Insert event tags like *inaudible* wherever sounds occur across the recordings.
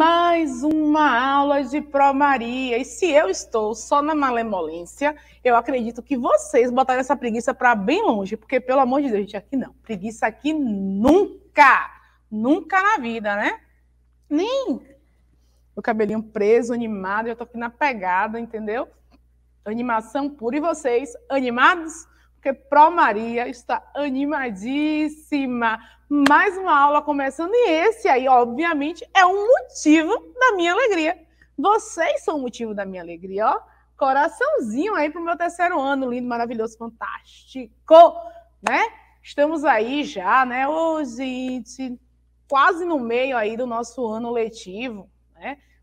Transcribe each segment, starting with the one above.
mais uma aula de Pro Maria. E se eu estou só na malemolência, eu acredito que vocês botaram essa preguiça para bem longe, porque pelo amor de Deus, gente, aqui não. Preguiça aqui nunca, nunca na vida, né? Nem o cabelinho preso, animado, eu tô aqui na pegada, entendeu? Animação pura e vocês animados? Porque Pro Maria está animadíssima mais uma aula começando e esse aí, obviamente, é um motivo da minha alegria. Vocês são o motivo da minha alegria, ó. Coraçãozinho aí pro meu terceiro ano, lindo, maravilhoso, fantástico, né? Estamos aí já, né? Ô, gente, quase no meio aí do nosso ano letivo,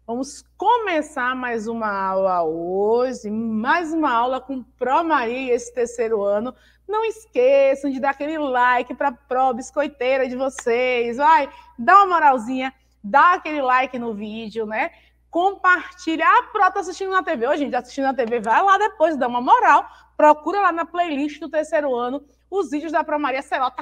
Vamos começar mais uma aula hoje, mais uma aula com Pro Maria esse terceiro ano. Não esqueçam de dar aquele like para a Pro Biscoiteira de vocês. Vai, dá uma moralzinha, dá aquele like no vídeo, né? Compartilha. A ah, Pro tá assistindo na TV. Ô, gente, tá assistindo na TV, vai lá depois, dá uma moral. Procura lá na playlist do terceiro ano os vídeos da Pro Maria, sei lá,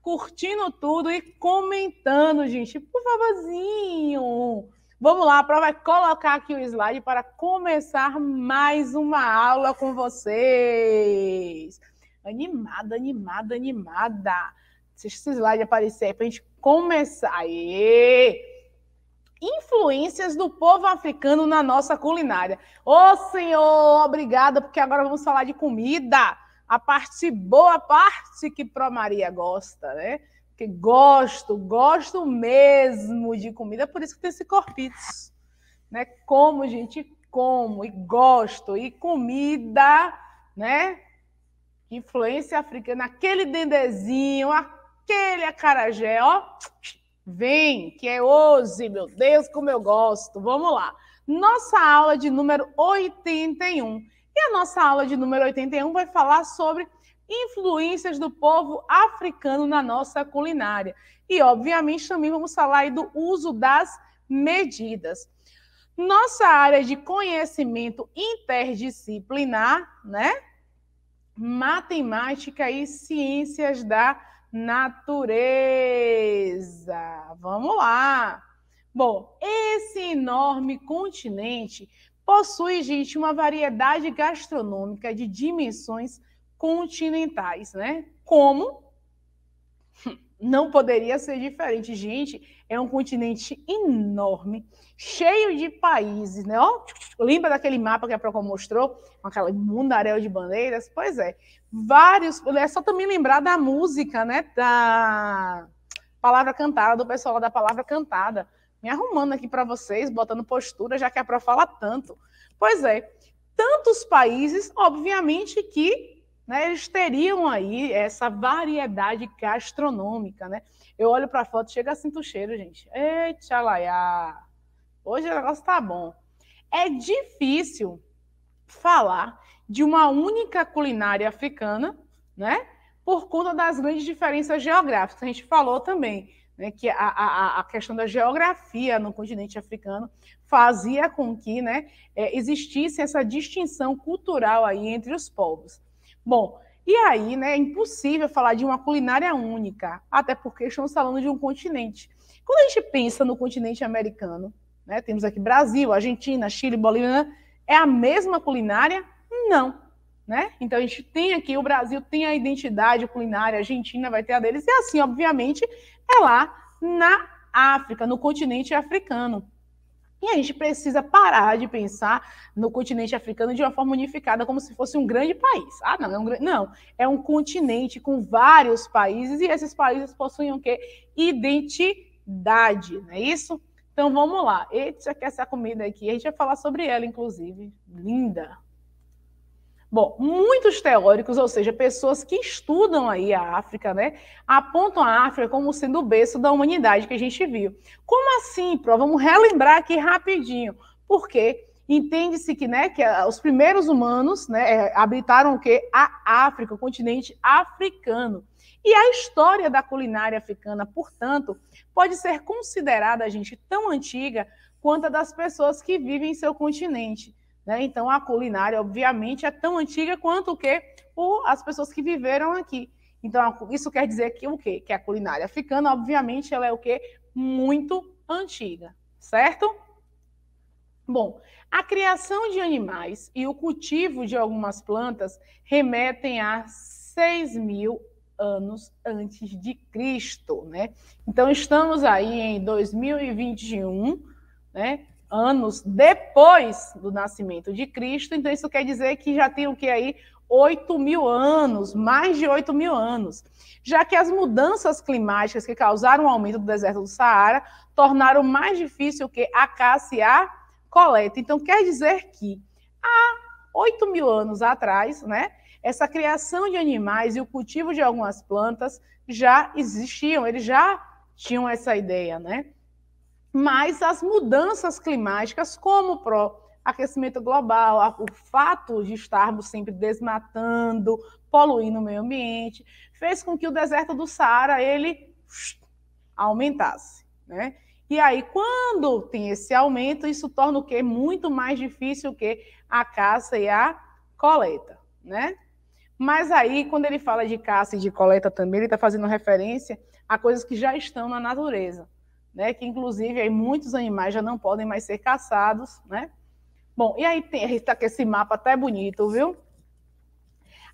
curtindo tudo e comentando, gente. Por favorzinho. Vamos lá, a prova é colocar aqui o slide para começar mais uma aula com vocês. Animada, animada, animada. Se esse slide aparecer para a gente começar. Aê! Influências do povo africano na nossa culinária. Ô, senhor, obrigada, porque agora vamos falar de comida. A parte boa, a parte que Pro Maria gosta, né? gosto, gosto mesmo de comida, por isso que tem esse corpitos. Né? Como, gente, como e gosto. E comida, né? Influência africana, aquele dendezinho, aquele acarajé, ó. Vem, que é hoje, meu Deus, como eu gosto. Vamos lá. Nossa aula de número 81. E a nossa aula de número 81 vai falar sobre influências do povo africano na nossa culinária. E, obviamente, também vamos falar aí do uso das medidas. Nossa área de conhecimento interdisciplinar, né? Matemática e ciências da natureza. Vamos lá! Bom, esse enorme continente possui, gente, uma variedade gastronômica de dimensões continentais, né? Como não poderia ser diferente, gente. É um continente enorme, cheio de países, né? Ó, lembra daquele mapa que a Procon mostrou, com aquela mundaréu de bandeiras? Pois é, vários. É só também lembrar da música, né? Da palavra cantada, do pessoal da palavra cantada. Me arrumando aqui para vocês, botando postura, já que a Pro fala tanto. Pois é, tantos países, obviamente que né? Eles teriam aí essa variedade gastronômica, né? Eu olho para a foto, chega a sinto o cheiro, gente. Eita, laiá! Hoje o negócio tá bom. É difícil falar de uma única culinária africana, né? Por conta das grandes diferenças geográficas. A gente falou também né, que a, a, a, questão da geografia no continente africano fazia com que né, é, existisse essa distinção cultural aí entre os povos. Bom, e aí, né, é impossível falar de uma culinária única, até porque estamos falando de um continente. Quando a gente pensa no continente americano, né, temos aqui Brasil, Argentina, Chile, Bolívia, é a mesma culinária? Não. Né? Então a gente tem aqui, o Brasil tem a identidade culinária, a Argentina vai ter a deles, e assim, obviamente, é lá na África, no continente africano. E a gente precisa parar de pensar no continente africano de uma forma unificada, como se fosse um grande país. Ah, não, é um grande. Não, é um continente com vários países, e esses países possuem o quê? Identidade, não é isso? Então vamos lá. Eita, que essa comida aqui, a gente vai falar sobre ela, inclusive. Linda! Bom, muitos teóricos, ou seja, pessoas que estudam aí a África, né, apontam a África como sendo o berço da humanidade que a gente viu. Como assim, Pro? Vamos relembrar aqui rapidinho. Por quê? Entende-se que, né, que os primeiros humanos né, é, habitaram o quê? A África, o continente africano. E a história da culinária africana, portanto, pode ser considerada, gente, tão antiga quanto a das pessoas que vivem em seu continente. Né? Então, a culinária, obviamente, é tão antiga quanto o que o, as pessoas que viveram aqui. Então, isso quer dizer que o quê? Que a culinária africana, obviamente, ela é o quê? Muito antiga, certo? Bom, a criação de animais e o cultivo de algumas plantas remetem a 6 mil anos antes de Cristo, né? Então, estamos aí em 2021, né? anos depois do nascimento de Cristo. Então, isso quer dizer que já tem o que aí? 8 mil anos, mais de 8 mil anos, já que as mudanças climáticas que causaram o aumento do deserto do Saara tornaram mais difícil o que a caça e a coleta. Então, quer dizer que há 8 mil anos atrás, né, essa criação de animais e o cultivo de algumas plantas já existiam, eles já tinham essa ideia, né? mas as mudanças climáticas, como o aquecimento global, o fato de estarmos sempre desmatando, poluindo o meio ambiente, fez com que o deserto do Saara ele aumentasse, né? E aí, quando tem esse aumento, isso torna o que muito mais difícil que a caça e a coleta, né? Mas aí, quando ele fala de caça e de coleta também, ele está fazendo referência a coisas que já estão na natureza, né, que inclusive aí muitos animais já não podem mais ser caçados, né? Bom, e aí tem que tá esse mapa até bonito, viu?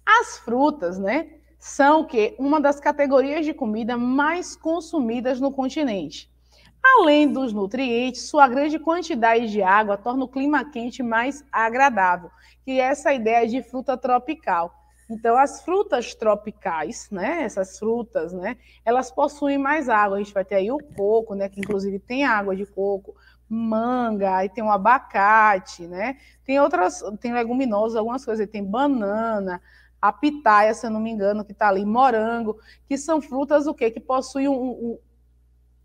As frutas, né, são que uma das categorias de comida mais consumidas no continente. Além dos nutrientes, sua grande quantidade de água torna o clima quente mais agradável, E é essa ideia de fruta tropical. Então, as frutas tropicais, né, essas frutas, né, elas possuem mais água. A gente vai ter aí o coco, né, que inclusive tem água de coco, manga, aí tem o abacate, né, tem outras, tem leguminosas, algumas coisas, tem banana, a pitaia, se eu não me engano, que está ali, morango, que são frutas o quê? Que possuem um, um,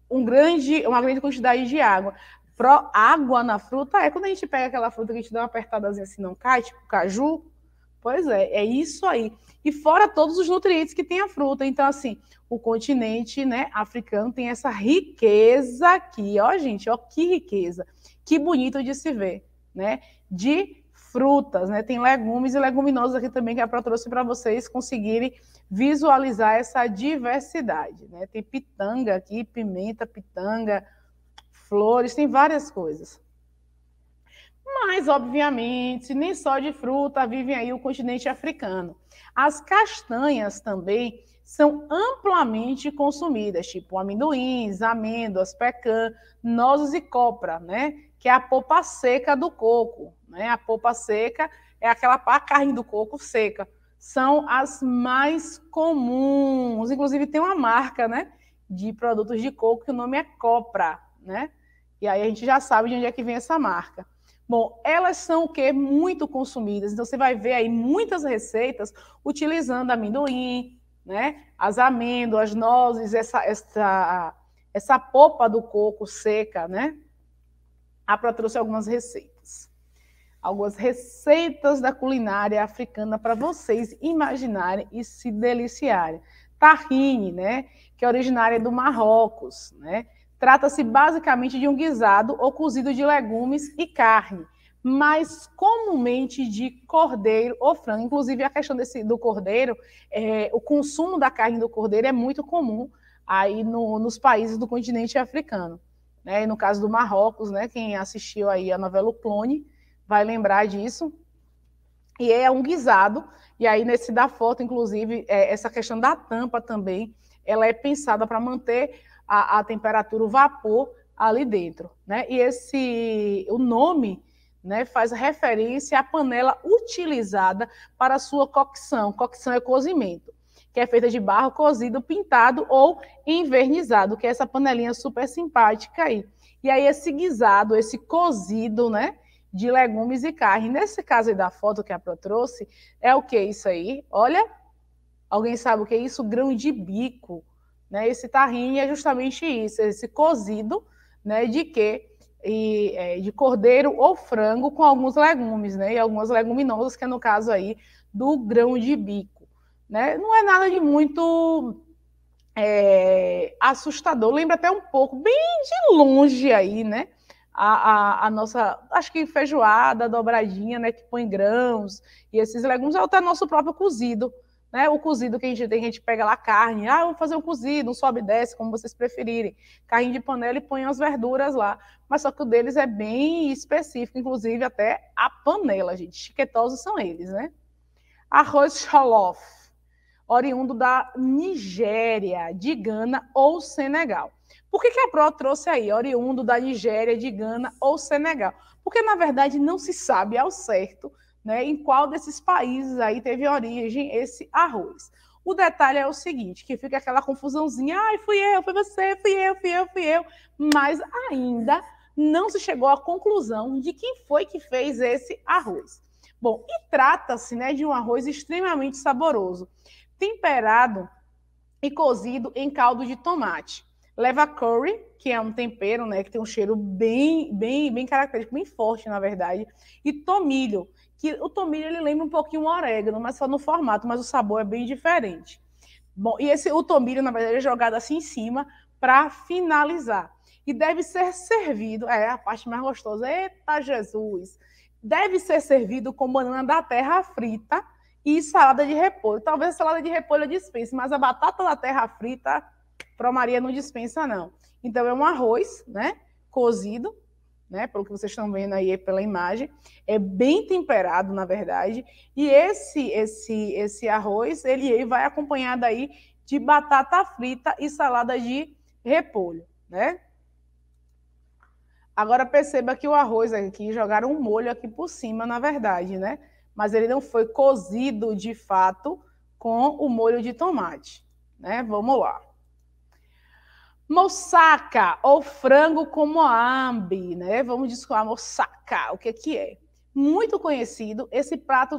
um grande, uma grande quantidade de água. Pro, água na fruta é quando a gente pega aquela fruta que a gente dá uma apertadazinha assim, não cai, tipo caju, Pois é, é isso aí. E fora todos os nutrientes que tem a fruta. Então, assim, o continente né, africano tem essa riqueza aqui. Ó, gente, ó, que riqueza. Que bonito de se ver, né? De frutas, né? Tem legumes e leguminosas aqui também que a Pro trouxe para vocês conseguirem visualizar essa diversidade, né? Tem pitanga aqui, pimenta, pitanga, flores, tem várias coisas. Mas, obviamente, nem só de fruta vivem aí o continente africano. As castanhas também são amplamente consumidas, tipo amendoins, amêndoas, pecan, nozes e copra, né? Que é a polpa seca do coco, né? A polpa seca é aquela a carne do coco seca. São as mais comuns. Inclusive tem uma marca, né? De produtos de coco que o nome é Copra, né? E aí a gente já sabe de onde é que vem essa marca. Bom, elas são o que muito consumidas. Então você vai ver aí muitas receitas utilizando amendoim, né? As amêndoas, nozes, essa essa essa polpa do coco seca, né? A Pró trouxe algumas receitas. Algumas receitas da culinária africana para vocês imaginarem e se deliciarem. Tahine, né? Que é originária do Marrocos, né? Trata-se basicamente de um guisado ou cozido de legumes e carne, mas comumente de cordeiro ou frango. Inclusive, a questão desse, do cordeiro, é, o consumo da carne do cordeiro é muito comum aí no, nos países do continente africano. Né? E no caso do Marrocos, né, quem assistiu aí a novela O Clone vai lembrar disso. E é um guisado, e aí nesse da foto, inclusive, é, essa questão da tampa também, ela é pensada para manter a, a temperatura, o vapor ali dentro. Né? E esse, o nome né, faz referência à panela utilizada para sua cocção. Cocção é cozimento, que é feita de barro cozido, pintado ou envernizado, que é essa panelinha super simpática aí. E aí esse guisado, esse cozido, né, de legumes e carne. Nesse caso aí da foto que a Pro trouxe, é o que isso aí? Olha, alguém sabe o que é isso? Grão de bico. Né? Esse tahine é justamente isso, é esse cozido né, de quê? E, é, de cordeiro ou frango com alguns legumes, né? E algumas leguminosas, que é no caso aí do grão de bico. Né? Não é nada de muito é, assustador, lembra até um pouco, bem de longe aí, né? A, a, a, nossa, acho que feijoada, dobradinha, né? Que põe grãos e esses legumes, é até nosso próprio cozido, né? O cozido que a gente tem, a gente pega lá carne, ah, vou fazer um cozido, um sobe e desce, como vocês preferirem. Carrinho de panela e põe as verduras lá. Mas só que o deles é bem específico, inclusive até a panela, gente. Chiquetosos são eles, né? Arroz xalof, oriundo da Nigéria, de Gana ou Senegal. Por que, que a PRO trouxe aí, oriundo da Nigéria, de Gana ou Senegal? Porque, na verdade, não se sabe ao certo né, em qual desses países aí teve origem esse arroz. O detalhe é o seguinte, que fica aquela confusãozinha, ai, fui eu, foi você, fui eu, fui eu, fui eu, mas ainda não se chegou à conclusão de quem foi que fez esse arroz. Bom, e trata-se né, de um arroz extremamente saboroso, temperado e cozido em caldo de tomate. Leva curry, que é um tempero, né, que tem um cheiro bem, bem, bem característico, bem forte, na verdade, e tomilho, que o tomilho ele lembra um pouquinho o orégano, mas só no formato, mas o sabor é bem diferente. Bom, e esse o tomilho, na verdade, é jogado assim em cima para finalizar. E deve ser servido, é a parte mais gostosa, eita Jesus! Deve ser servido com banana da terra frita e salada de repolho. Talvez a salada de repolho eu dispense, mas a batata da terra frita, para Maria não dispensa, não. Então, é um arroz, né? Cozido, né, pelo que vocês estão vendo aí pela imagem, é bem temperado, na verdade, e esse esse esse arroz, ele vai acompanhado aí de batata frita e salada de repolho, né? Agora perceba que o arroz aqui jogaram um molho aqui por cima, na verdade, né? Mas ele não foi cozido de fato com o molho de tomate, né? Vamos lá. Moussaka, ou frango com moambi, né? Vamos a moussaka, o que, que é? Muito conhecido, esse prato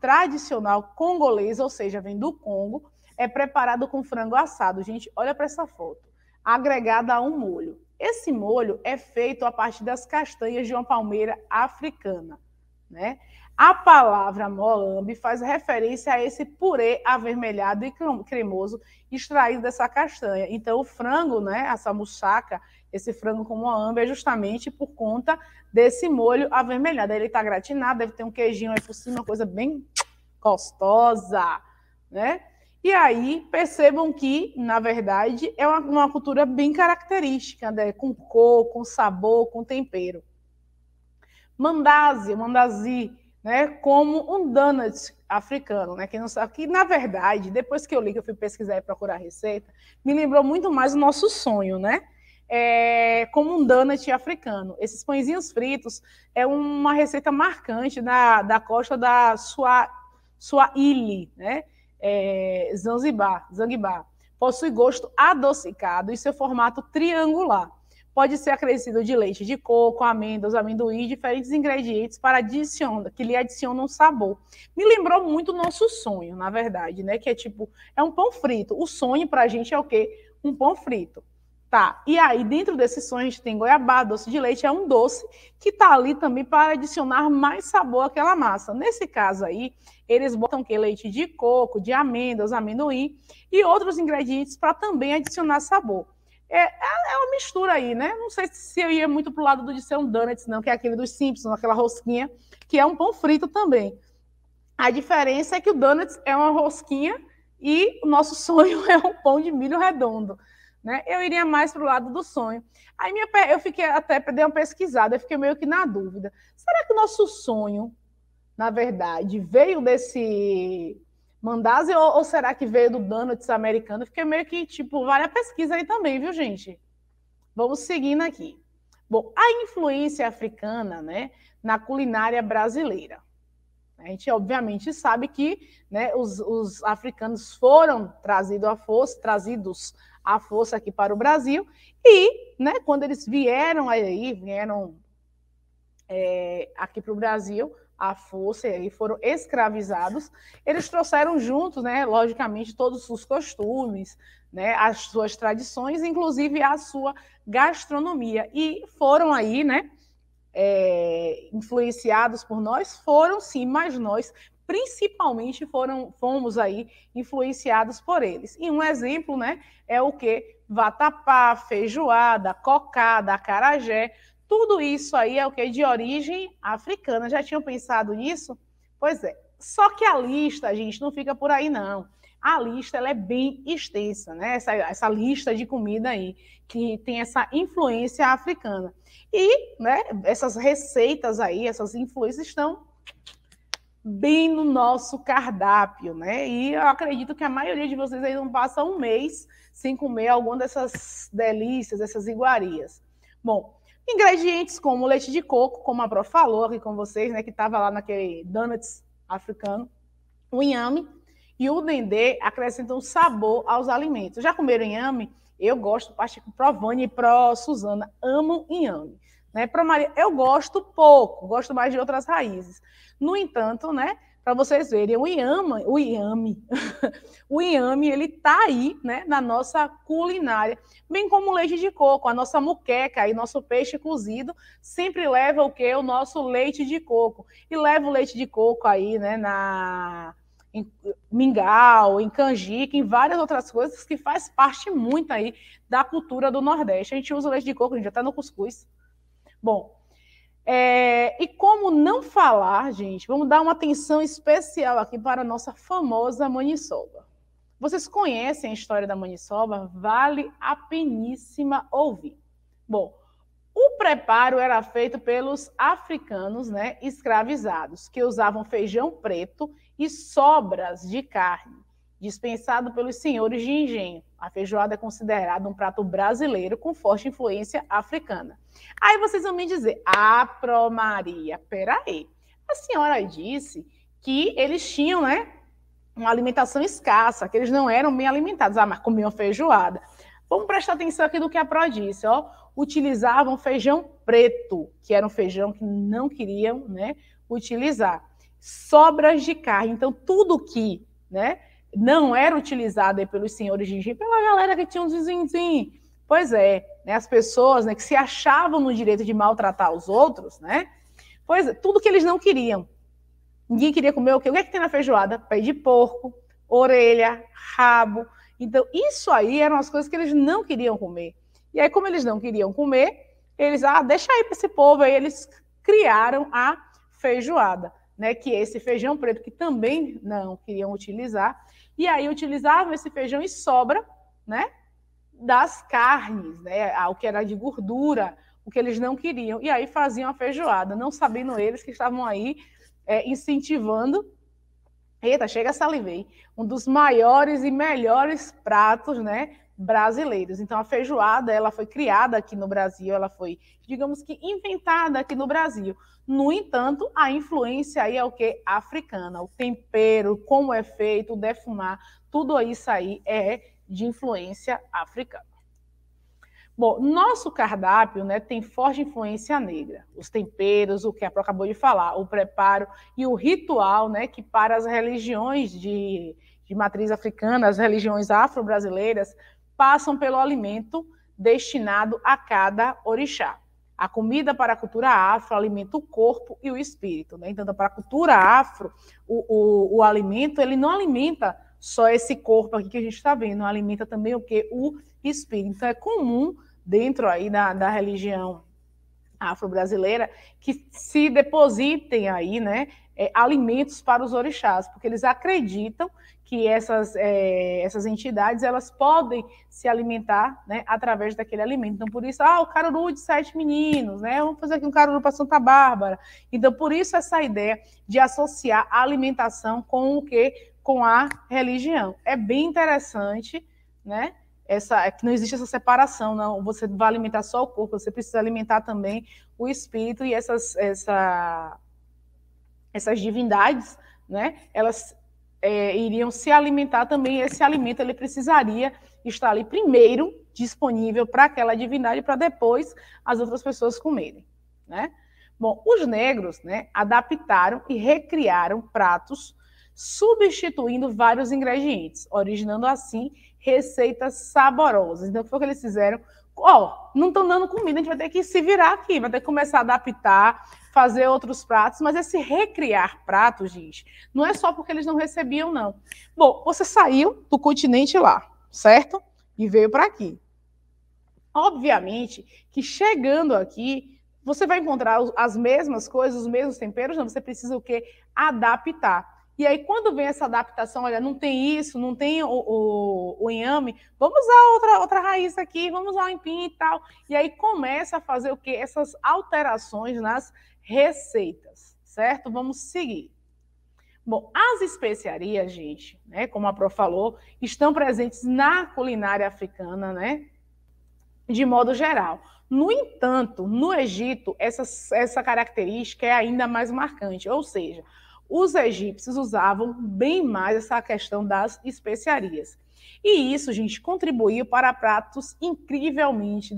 tradicional congolês, ou seja, vem do Congo, é preparado com frango assado. Gente, olha para essa foto, agregada a um molho. Esse molho é feito a partir das castanhas de uma palmeira africana, né? A palavra molambe faz referência a esse purê avermelhado e cremoso extraído dessa castanha. Então, o frango, né, essa muxaca, esse frango com molambe é justamente por conta desse molho avermelhado. Ele está gratinado, deve ter um queijinho aí por cima, uma coisa bem gostosa, né? E aí, percebam que, na verdade, é uma, uma cultura bem característica, né? com cor, com sabor, com tempero. Mandazi, mandazi né, como um donut africano, né, que não sabe, que na verdade, depois que eu li, que eu fui pesquisar e procurar receita, me lembrou muito mais o nosso sonho, né? É, como um donut africano. Esses pãezinhos fritos é uma receita marcante da, da costa da sua, sua ilha, né? É, Zanzibar, Zanzibar. Possui gosto adocicado e seu formato triangular pode ser acrescido de leite de coco, amêndoas, amendoim, diferentes ingredientes para adicionar, que lhe adicionam sabor. Me lembrou muito o nosso sonho, na verdade, né? Que é tipo, é um pão frito. O sonho para a gente é o quê? Um pão frito. Tá, e aí dentro desse sonho a gente tem goiabada, doce de leite, é um doce que tá ali também para adicionar mais sabor àquela massa. Nesse caso aí, eles botam que leite de coco, de amêndoas, amendoim e outros ingredientes para também adicionar sabor. É, é, é uma mistura aí, né? Não sei se eu ia muito pro lado do de ser um donuts, não, que é aquele dos Simpsons, aquela rosquinha, que é um pão frito também. A diferença é que o donuts é uma rosquinha e o nosso *laughs* sonho é um pão de milho redondo. Né? Eu iria mais para o lado do sonho. Aí minha, eu fiquei até dei uma pesquisada, eu fiquei meio que na dúvida. Será que o nosso sonho, na verdade, veio desse Mandase ou, ou, será que veio do Donuts americano? Fiquei meio que, tipo, vale a pesquisa aí também, viu, gente? Vamos seguindo aqui. Bom, a influência africana, né, na culinária brasileira. A gente, obviamente, sabe que né, os, os africanos foram trazido à força, trazidos à força aqui para o Brasil, e né, quando eles vieram aí, vieram é, aqui para o Brasil, à força e foram escravizados, eles trouxeram juntos, né, logicamente, todos os costumes, né, as suas tradições, inclusive a sua gastronomia. E foram aí, né, é, influenciados por nós? Foram sim, mas nós principalmente foram fomos aí influenciados por eles. E um exemplo, né, é o que vatapá, feijoada, cocada, acarajé, tudo isso aí é o que de origem africana. Já tinham pensado nisso? Pois é. Só que a lista, gente, não fica por aí não. A lista ela é bem extensa, né? Essa, essa lista de comida aí que tem essa influência africana. E, né, essas receitas aí, essas influências estão bem no nosso cardápio, né? E eu acredito que a maioria de vocês aí não passa um mês sem comer alguma dessas delícias, dessas iguarias. Bom, Ingredientes como leite de coco, como a Bro falou aqui com vocês, né, que estava lá naquele donuts africano, o inhame e o dendê acrescentam sabor aos alimentos. Já comeram inhame? Eu gosto, pro Vânia e pro Suzana, amo inhame. Né? Para Maria, eu gosto pouco, gosto mais de outras raízes. No entanto, né, para vocês verem. O Iama, o Iame, *laughs* o Iame, ele está aí, né, na nossa culinária, bem como o leite de coco, a nossa muqueca e nosso peixe cozido sempre leva o que? O nosso leite de coco. E leva o leite de coco aí, né, na em mingau, em canjica, em várias outras coisas que faz parte muito aí da cultura do Nordeste. A gente usa o leite de coco, a gente já está no cuscuz. Bom, é, e como não falar, gente, vamos dar uma atenção especial aqui para a nossa famosa maniçoba. Vocês conhecem a história da maniçoba? Vale a peníssima ouvir. Bom, o preparo era feito pelos africanos né, escravizados, que usavam feijão preto e sobras de carne dispensado pelos senhores de engenho. A feijoada é considerada um prato brasileiro com forte influência africana. Aí vocês vão me dizer, ah, Pro Maria, peraí. A senhora disse que eles tinham, né, uma alimentação escassa, que eles não eram bem alimentados. Ah, mas comiam feijoada. Vamos prestar atenção aqui do que a Pro disse, ó. Utilizavam feijão preto, que era um feijão que não queriam, né, utilizar. Sobras de carne. Então, tudo que, né, não era utilizada pelos senhores de pela galera que tinha um vizinhos. Pois é, né, as pessoas né, que se achavam no direito de maltratar os outros, né? Pois é, tudo que eles não queriam. Ninguém queria comer o quê? O que é que tem na feijoada? Pé de porco, orelha, rabo. Então, isso aí eram as coisas que eles não queriam comer. E aí, como eles não queriam comer, eles, ah, deixa aí para esse povo. Aí eles criaram a feijoada, né? Que é esse feijão preto que também não queriam utilizar e aí utilizavam esse feijão e sobra, né, das carnes, né, o que era de gordura, o que eles não queriam, e aí faziam a feijoada, não sabendo eles que estavam aí é, incentivando. Eita, chega, salivei. Um dos maiores e melhores pratos, né, brasileiros. Então a feijoada, ela foi criada aqui no Brasil, ela foi, digamos que inventada aqui no Brasil. No entanto, a influência aí é o que africana, o tempero, como é feito, o defumar, tudo isso aí é de influência africana. Bom, nosso cardápio né, tem forte influência negra. Os temperos, o que a Pro acabou de falar, o preparo e o ritual né, que para as religiões de, de matriz africana, as religiões afro-brasileiras, passam pelo alimento destinado a cada orixá. A comida para a cultura afro alimenta o corpo e o espírito. Né? Então, para a cultura afro, o, o, o alimento ele não alimenta só esse corpo aqui que a gente está vendo, alimenta também o que? O espírito. Então, é comum dentro aí da, da religião afro-brasileira que se depositem aí, né, é, alimentos para os orixás, porque eles acreditam que essas, é, essas entidades elas podem se alimentar né, através daquele alimento. Então, por isso, ah, o caruru de sete meninos, né? Vamos fazer aqui um caruru para Santa Bárbara. Então, por isso essa ideia de associar a alimentação com o que? Com a religião. É bem interessante, né? essa é que não existe essa separação, não. Você vai alimentar só o corpo, você precisa alimentar também o espírito e essas, essa essas divindades, né, elas é, iriam se alimentar também. Esse alimento ele precisaria estar ali primeiro disponível para aquela divindade, para depois as outras pessoas comerem, né? Bom, os negros, né, adaptaram e recriaram pratos substituindo vários ingredientes, originando assim receitas saborosas. Então, o que foi que eles fizeram? ó, não estão dando comida, a gente vai ter que se virar aqui, vai ter que começar a adaptar, fazer outros pratos, mas esse recriar pratos, gente, não é só porque eles não recebiam, não. Bom, você saiu do continente lá, certo? E veio para aqui. Obviamente que chegando aqui, você vai encontrar as mesmas coisas, os mesmos temperos, não, você precisa o quê? Adaptar. E aí, quando vem essa adaptação, olha, não tem isso, não tem o, o, o inhame, vamos usar outra, outra raiz aqui, vamos usar o empim e tal. E aí começa a fazer o quê? Essas alterações nas receitas, certo? Vamos seguir. Bom, as especiarias, gente, né, como a Pro falou, estão presentes na culinária africana, né? De modo geral. No entanto, no Egito, essa, essa característica é ainda mais marcante, ou seja, os egípcios usavam bem mais essa questão das especiarias. E isso, gente, contribuiu para pratos incrivelmente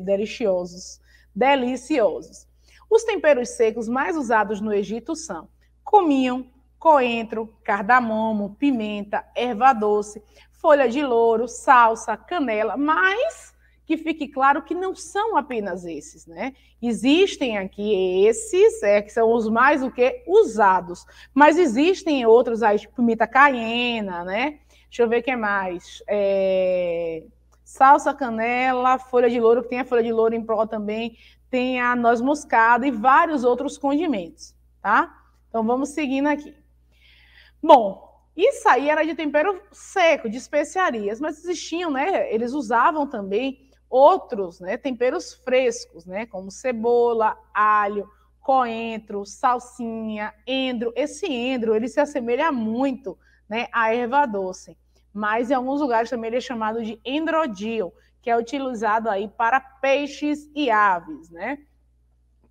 deliciosos, deliciosos. Os temperos secos mais usados no Egito são cominho, coentro, cardamomo, pimenta, erva doce, folha de louro, salsa, canela, mas que fique claro que não são apenas esses, né? Existem aqui esses, é, que são os mais o que usados, mas existem outros aí, tipo pimenta caiena, né? Deixa eu ver o que mais. É... Salsa, canela, folha de louro, que tem a folha de louro em prol também, tem a noz moscada e vários outros condimentos, tá? Então vamos seguindo aqui. Bom, isso aí era de tempero seco, de especiarias, mas existiam, né? Eles usavam também outros né, temperos frescos, né, como cebola, alho, coentro, salsinha, endro. Esse endro ele se assemelha muito né, à erva doce, mas em alguns lugares também ele é chamado de endrodio, que é utilizado aí para peixes e aves, né?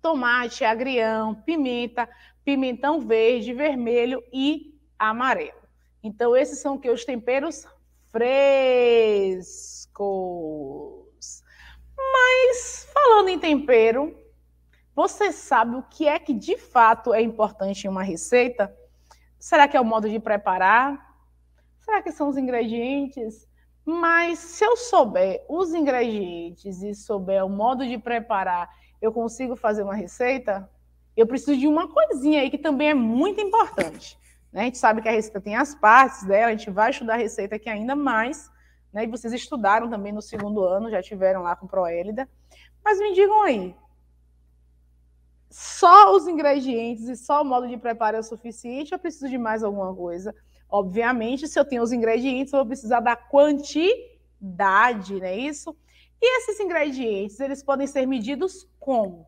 Tomate, agrião, pimenta, pimentão verde, vermelho e amarelo. Então esses são que os temperos frescos. Mas falando em tempero, você sabe o que é que de fato é importante em uma receita? Será que é o modo de preparar? Será que são os ingredientes? Mas se eu souber os ingredientes e souber o modo de preparar, eu consigo fazer uma receita? Eu preciso de uma coisinha aí que também é muito importante. Né? A gente sabe que a receita tem as partes dela, a gente vai estudar a receita aqui ainda mais né? E vocês estudaram também no segundo ano, já tiveram lá com Proélida. Mas me digam aí, só os ingredientes e só o modo de preparo é o suficiente? Eu preciso de mais alguma coisa? Obviamente, se eu tenho os ingredientes, eu vou precisar da quantidade, não é isso? E esses ingredientes, eles podem ser medidos como?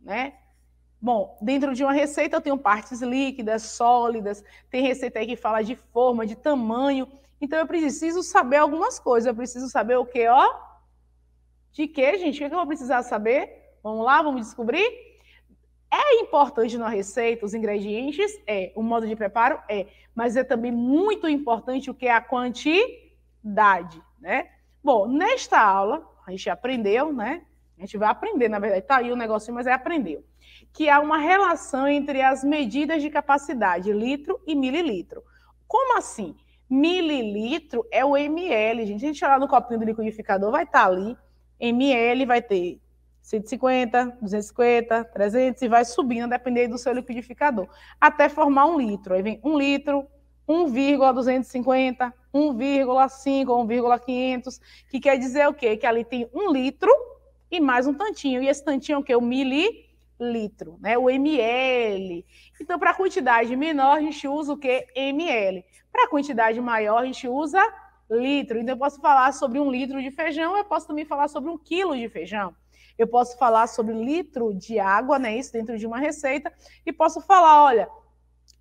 Né? Bom, dentro de uma receita eu tenho partes líquidas, sólidas, tem receita aí que fala de forma, de tamanho. Então eu preciso saber algumas coisas. Eu preciso saber o quê, ó? De quê, gente? O é que, eu vou precisar saber? Vamos lá, vamos descobrir? É importante na receita os ingredientes? É. O modo de preparo? É. Mas é também muito importante o que é a quantidade, né? Bom, nesta aula, a gente aprendeu, né? A gente vai aprender, na verdade, tá aí o negocinho, mas é aprendeu. Que há uma relação entre as medidas de capacidade, litro e mililitro. Como assim? Mililitro é o ml, gente. A gente olhar no copinho do liquidificador, vai estar tá ali. Ml vai ter 150, 250, 300 e vai subindo, dependendo do seu liquidificador, até formar um litro. Aí vem um litro, 1,250, 1,5 1,500, que quer dizer o quê? Que ali tem um litro e mais um tantinho. E esse tantinho é o quê? O mililitro, né? O ml. Então, para quantidade menor, a gente usa o quê? Ml. Para a quantidade maior, a gente usa litro. Então, eu posso falar sobre um litro de feijão, eu posso também falar sobre um quilo de feijão. Eu posso falar sobre litro de água, né? Isso dentro de uma receita. E posso falar, olha,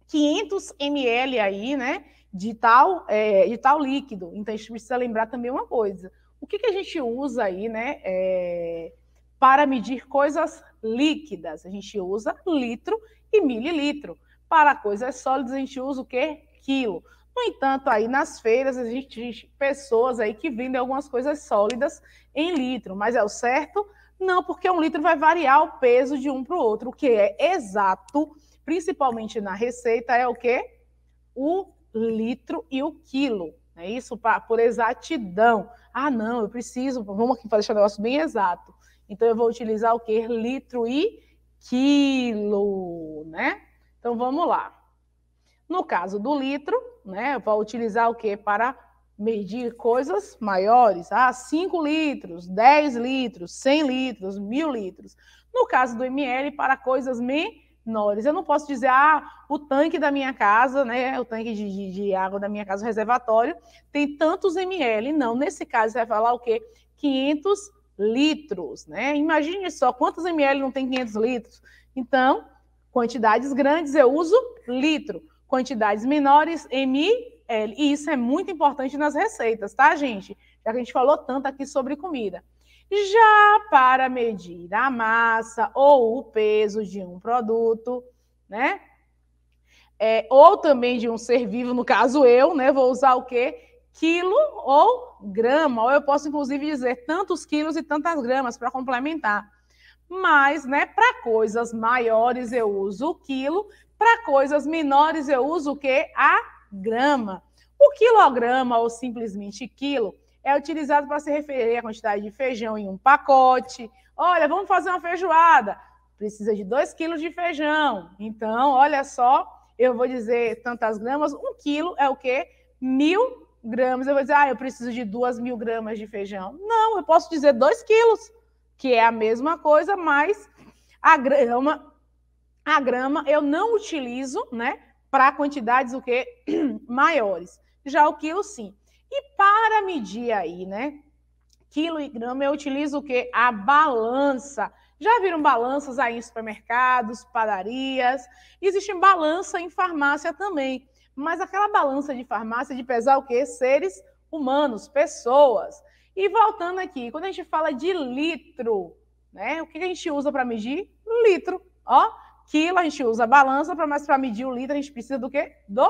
500 ml aí, né? De tal, é, de tal líquido. Então, a gente precisa lembrar também uma coisa. O que, que a gente usa aí, né? É, para medir coisas líquidas, a gente usa litro e mililitro. Para coisas sólidas, a gente usa o quê? Quilo. No entanto, aí nas feiras a tem pessoas aí que vendem algumas coisas sólidas em litro, mas é o certo? Não, porque um litro vai variar o peso de um para o outro. O que é exato, principalmente na receita, é o quê? O litro e o quilo. É isso pra, por exatidão. Ah, não, eu preciso. Vamos aqui para deixar o negócio bem exato. Então eu vou utilizar o quê? Litro e quilo, né? Então vamos lá. No caso do litro, né, vai utilizar o que para medir coisas maiores, ah, 5 litros, 10 litros, 100 litros, 1000 litros. No caso do ml, para coisas menores. Eu não posso dizer, ah, o tanque da minha casa, né, o tanque de, de, de água da minha casa, o reservatório, tem tantos ml. Não, nesse caso, você vai falar o quê? 500 litros, né? Imagine só, quantos ml não tem 500 litros? Então, quantidades grandes, eu uso litro quantidades menores, ml. E isso é muito importante nas receitas, tá, gente? Já que a gente falou tanto aqui sobre comida. Já para medir a massa ou o peso de um produto, né? É, ou também de um ser vivo, no caso eu, né? Vou usar o quê? Quilo ou grama. Ou eu posso, inclusive, dizer tantos quilos e tantas gramas para complementar. Mas, né, para coisas maiores eu uso o quilo, para coisas menores, eu uso o que? A grama. O quilograma, ou simplesmente quilo, é utilizado para se referir à quantidade de feijão em um pacote. Olha, vamos fazer uma feijoada. Precisa de 2 quilos de feijão. Então, olha só, eu vou dizer tantas gramas. Um quilo é o quê? Mil gramas. Eu vou dizer, ah, eu preciso de duas mil gramas de feijão. Não, eu posso dizer 2 quilos, que é a mesma coisa, mas a grama a grama eu não utilizo, né, para quantidades o que *clears throat* maiores. Já o quilo sim. E para medir aí, né, quilo e grama eu utilizo o que a balança. Já viram balanças aí em supermercados, padarias? Existe balança em farmácia também. Mas aquela balança de farmácia de pesar o quê? Seres humanos, pessoas. E voltando aqui, quando a gente fala de litro, né? O que a gente usa para medir? Litro, ó quilo, a gente usa a balança, mas para medir o litro, a gente precisa do quê? Do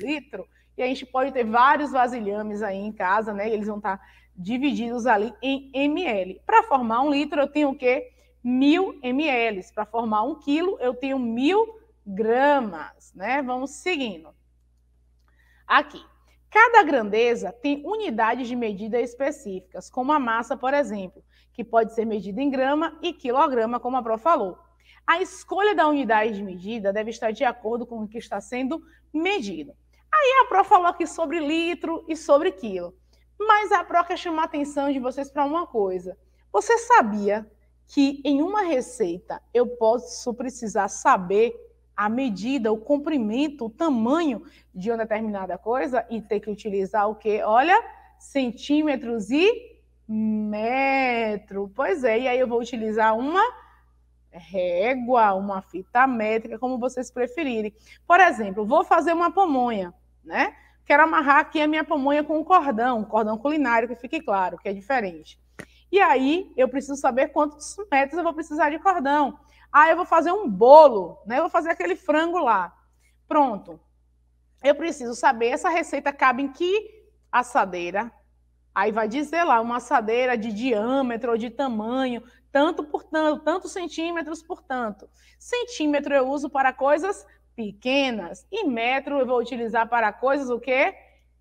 litro. E a gente pode ter vários vasilhames aí em casa, né? eles vão estar tá divididos ali em ml. Para formar um litro, eu tenho o quê? Mil ml. Para formar um quilo, eu tenho mil gramas, né? Vamos seguindo. Aqui. Cada grandeza tem unidades de medida específicas, como a massa, por exemplo, que pode ser medida em grama e quilograma, como a Pro falou. A escolha da unidade de medida deve estar de acordo com o que está sendo medido. Aí a Pro falou aqui sobre litro e sobre quilo. Mas a Pro quer chamar a atenção de vocês para uma coisa. Você sabia que em uma receita eu posso precisar saber a medida, o comprimento, o tamanho de uma determinada coisa e ter que utilizar o que? Olha, centímetros e metro. Pois é, e aí eu vou utilizar uma régua, uma fita métrica, como vocês preferirem. Por exemplo, vou fazer uma pamonha, né? Quero amarrar aqui a minha pamonha com um cordão, um cordão culinário, que fique claro, que é diferente. E aí, eu preciso saber quantos metros eu vou precisar de cordão. Ah, eu vou fazer um bolo, né? Eu vou fazer aquele frango lá. Pronto. Eu preciso saber, essa receita cabe em que assadeira? Aí vai dizer lá, uma assadeira de diâmetro ou de tamanho tanto por tanto, tantos centímetros por tanto. Centímetro eu uso para coisas pequenas e metro eu vou utilizar para coisas o quê?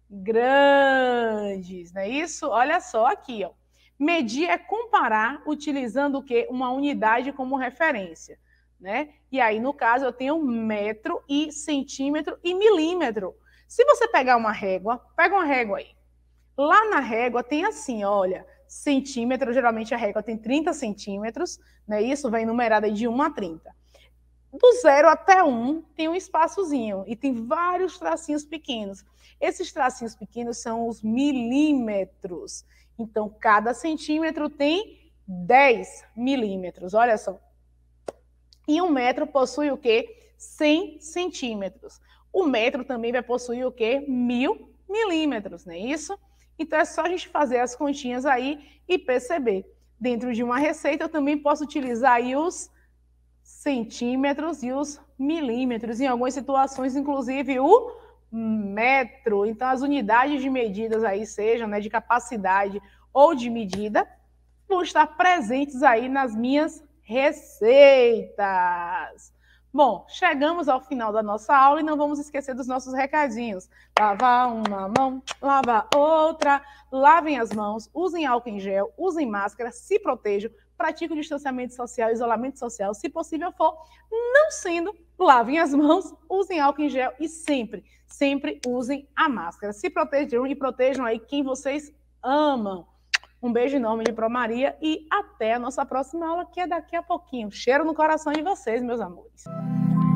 Grandes, não é isso? Olha só aqui, ó. Medir é comparar utilizando o quê? Uma unidade como referência, né? E aí, no caso, eu tenho metro e centímetro e milímetro. Se você pegar uma régua, pega uma régua aí. Lá na régua tem assim, olha, centímetros, geralmente a régua tem 30 centímetros, né? Isso vem numerada de 1 a 30. Do 0 até 1 tem um espaçozinho e tem vários tracinhos pequenos. Esses tracinhos pequenos são os milímetros. Então, cada centímetro tem 10 milímetros. Olha só. E um metro possui o quê? 100 centímetros. O metro também vai possuir o quê? Mil milímetros, não é isso? Então é só a gente fazer as continhas aí e perceber. Dentro de uma receita, eu também posso utilizar aí os centímetros e os milímetros. Em algumas situações, inclusive, o metro. Então, as unidades de medidas aí sejam né, de capacidade ou de medida, vão estar presentes aí nas minhas receitas. Bom, chegamos ao final da nossa aula e não vamos esquecer dos nossos recadinhos. Lava uma mão, lava outra, lavem as mãos, usem álcool em gel, usem máscara, se protejam, pratiquem o distanciamento social, isolamento social, se possível for. Não sendo, lavem as mãos, usem álcool em gel e sempre, sempre usem a máscara. Se protejam e protejam aí quem vocês amam. Um beijo enorme de Pro Maria e até a nossa próxima aula, que é daqui a pouquinho. Cheiro no coração de vocês, meus amores.